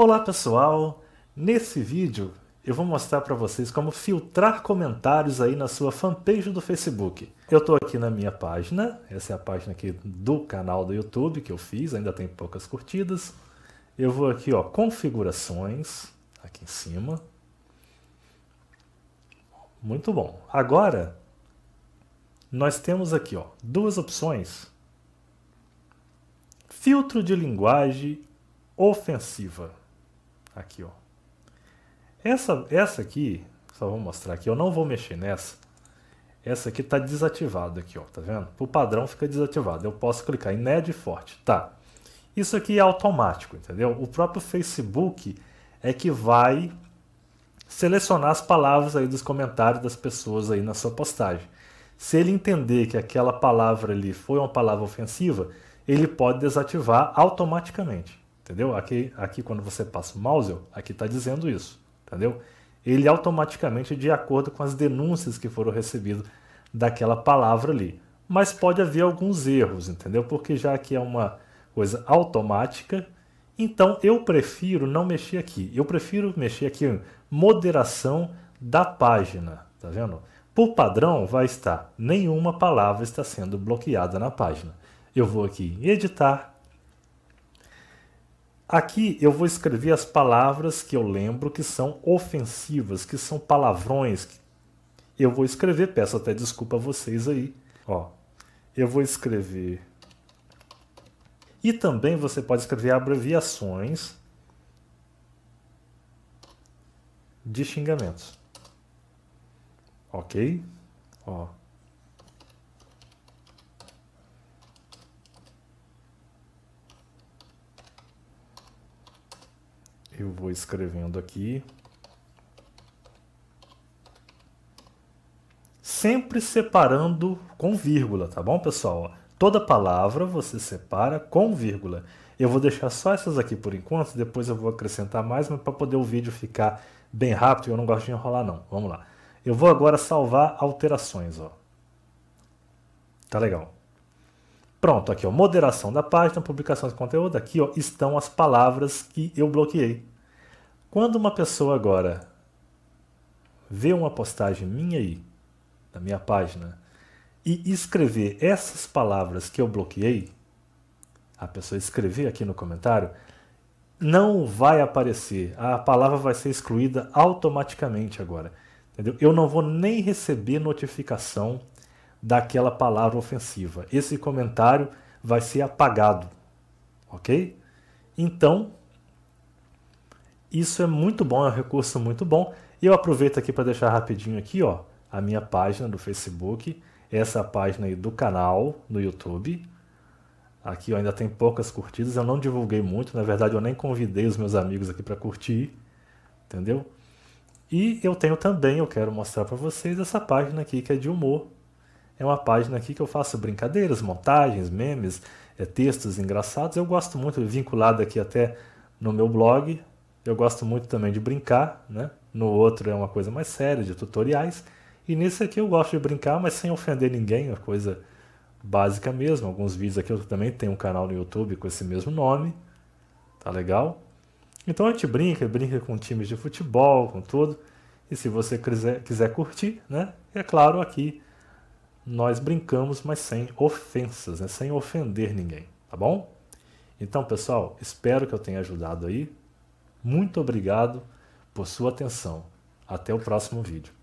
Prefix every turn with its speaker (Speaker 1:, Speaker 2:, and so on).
Speaker 1: Olá pessoal! Nesse vídeo eu vou mostrar para vocês como filtrar comentários aí na sua fanpage do Facebook. Eu estou aqui na minha página, essa é a página aqui do canal do YouTube que eu fiz, ainda tem poucas curtidas. Eu vou aqui, ó, configurações, aqui em cima. Muito bom. Agora, nós temos aqui, ó, duas opções. Filtro de linguagem ofensiva. Aqui, ó. Essa, essa aqui, só vou mostrar aqui, eu não vou mexer nessa. Essa aqui está desativada aqui, ó, tá vendo? O padrão fica desativado. Eu posso clicar em NED forte, tá? Isso aqui é automático, entendeu? O próprio Facebook é que vai selecionar as palavras aí dos comentários das pessoas aí na sua postagem. Se ele entender que aquela palavra ali foi uma palavra ofensiva, ele pode desativar automaticamente entendeu? Aqui, aqui quando você passa o mouse, aqui está dizendo isso, entendeu? Ele automaticamente de acordo com as denúncias que foram recebidas daquela palavra ali. Mas pode haver alguns erros, entendeu? Porque já que é uma coisa automática, então eu prefiro não mexer aqui. Eu prefiro mexer aqui em moderação da página, tá vendo? Por padrão vai estar nenhuma palavra está sendo bloqueada na página. Eu vou aqui em editar, Aqui eu vou escrever as palavras que eu lembro que são ofensivas, que são palavrões. Eu vou escrever, peço até desculpa a vocês aí. Ó, eu vou escrever. E também você pode escrever abreviações de xingamentos. Ok? Ó. eu vou escrevendo aqui. Sempre separando com vírgula, tá bom, pessoal? Toda palavra você separa com vírgula. Eu vou deixar só essas aqui por enquanto, depois eu vou acrescentar mais, mas para poder o vídeo ficar bem rápido, eu não gosto de enrolar não. Vamos lá. Eu vou agora salvar alterações, ó. Tá legal. Pronto, aqui ó, moderação da página, publicação de conteúdo, aqui ó, estão as palavras que eu bloqueei. Quando uma pessoa agora vê uma postagem minha aí, da minha página, e escrever essas palavras que eu bloqueei, a pessoa escrever aqui no comentário, não vai aparecer. A palavra vai ser excluída automaticamente agora. Entendeu? Eu não vou nem receber notificação daquela palavra ofensiva. Esse comentário vai ser apagado, ok? Então, isso é muito bom, é um recurso muito bom. E eu aproveito aqui para deixar rapidinho aqui, ó, a minha página do Facebook, essa página aí do canal no YouTube. Aqui ó, ainda tem poucas curtidas, eu não divulguei muito, na verdade eu nem convidei os meus amigos aqui para curtir, entendeu? E eu tenho também, eu quero mostrar para vocês essa página aqui que é de humor, é uma página aqui que eu faço brincadeiras, montagens, memes, é, textos engraçados. Eu gosto muito, vinculado aqui até no meu blog. Eu gosto muito também de brincar, né? No outro é uma coisa mais séria, de tutoriais. E nesse aqui eu gosto de brincar, mas sem ofender ninguém, uma é coisa básica mesmo. Alguns vídeos aqui eu também tenho um canal no YouTube com esse mesmo nome. Tá legal? Então a gente brinca, brinca com times de futebol, com tudo. E se você quiser, quiser curtir, né? É claro, aqui nós brincamos, mas sem ofensas, né? sem ofender ninguém, tá bom? Então, pessoal, espero que eu tenha ajudado aí. Muito obrigado por sua atenção. Até o próximo vídeo.